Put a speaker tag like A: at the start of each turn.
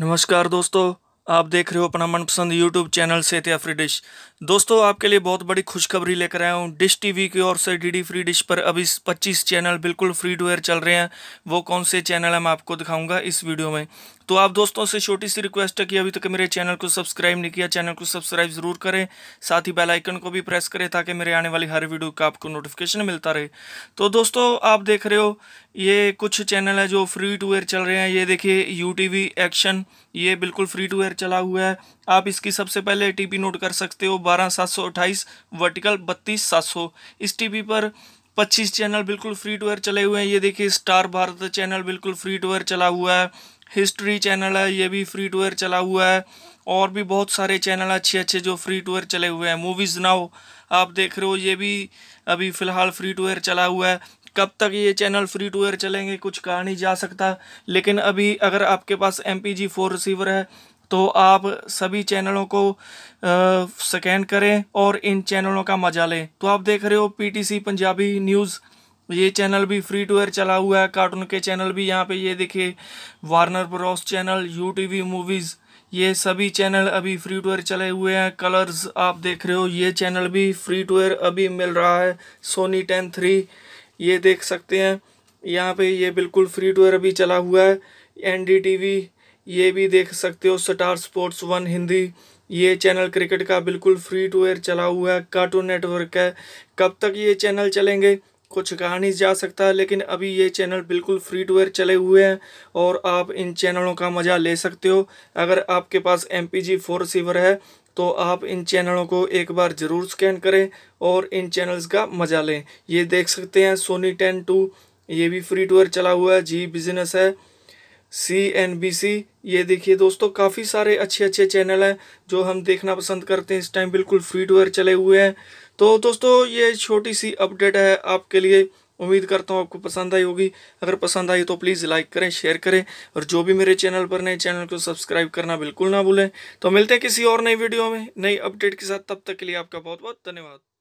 A: नमस्कार दोस्तों आप देख रहे हो अपना मनपसंद YouTube channel Setia free dish दोस्तों आपके लिए बहुत बड़ी खुशखबरी लेकर आया हूँ डिश टीवी की ओर से डीडी फ्री डिश पर अभी 25 चैनल बिल्कुल फ्री टू एयर चल रहे हैं वो कौन से चैनल है मैं आपको दिखाऊंगा इस वीडियो में तो आप दोस्तों से छोटी सी रिक्वेस्ट है कि अभी तक मेरे चैनल को सब्सक्राइब नहीं किया चैनल को सब्सक्राइब ज़रूर करें साथ ही बेल आइकन को भी प्रेस करें ताकि मेरे आने वाली हर वीडियो का आपको नोटिफिकेशन मिलता रहे तो दोस्तों आप देख रहे हो ये कुछ चैनल है जो फ्री टू एयर चल रहे हैं ये देखिए यू एक्शन ये बिल्कुल फ्री टू एयर चला हुआ है आप इसकी सबसे पहले टी नोट कर सकते हो बारह सात सौ अट्ठाईस वर्टिकल बत्तीस सात सौ इस टी पर पच्चीस चैनल बिल्कुल फ्री टू एयर चले हुए हैं ये देखिए स्टार भारत चैनल बिल्कुल फ्री टू एयर चला हुआ है हिस्ट्री चैनल है ये भी फ्री टू एयर चला हुआ है और भी बहुत सारे चैनल अच्छे अच्छे जो फ्री टू एयर चले हुए हैं मूवीज़ नाउ आप देख रहे हो ये भी अभी फ़िलहाल फ्री टू एयर चला हुआ है कब तक ये चैनल फ्री टू एयर चलेंगे कुछ कहा नहीं जा सकता लेकिन अभी अगर आपके पास M P G four receiver है तो आप सभी चैनलों को सेकेंड करें और इन चैनलों का मजा लें तो आप देख रहे हो सी पंजाबी न्यूज़ तो ये चैनल भी फ्री टू एयर चला हुआ है कार्टून के चैनल भी यहाँ पे ये देखिए Warner Bros channel U T movies ये सभी चैनल अभी फ्री टू एयर चले हुए हैं कलर्स आप देख रहे हो ये चैनल भी फ्री टू एयर अभी मिल रहा है सोनी टेन थ्री ये देख सकते हैं यहाँ पे ये बिल्कुल फ्री टू एयर अभी चला हुआ है एन ये भी देख सकते हो स्टार स्पोर्ट्स वन हिंदी ये चैनल क्रिकेट का बिल्कुल फ्री टू एयर चला हुआ है कार्टून नेटवर्क है कब तक ये चैनल चलेंगे कुछ कहा नहीं जा सकता लेकिन अभी ये चैनल बिल्कुल फ्री टू एयर चले हुए हैं और आप इन चैनलों का मज़ा ले सकते हो अगर आपके पास M P G four receiver है तो आप इन चैनलों को एक बार ज़रूर स्कैन करें और इन चैनल्स का मज़ा लें ये देख सकते हैं सोनी टेन टू ये भी फ्री एयर चला हुआ है जी बिजनेस है सी एन बी सी ये देखिए दोस्तों काफ़ी सारे अच्छे अच्छे चैनल हैं जो हम देखना पसंद करते हैं इस टाइम बिल्कुल फीडवेयर चले हुए हैं तो दोस्तों ये छोटी सी अपडेट है आपके लिए उम्मीद करता हूँ आपको पसंद आई होगी अगर पसंद आई तो प्लीज़ लाइक करें शेयर करें और जो भी मेरे चैनल पर नए चैनल को सब्सक्राइब करना बिल्कुल ना भूलें तो मिलते हैं किसी और नई वीडियो में नई अपडेट के साथ तब तक के लिए आपका बहुत बहुत धन्यवाद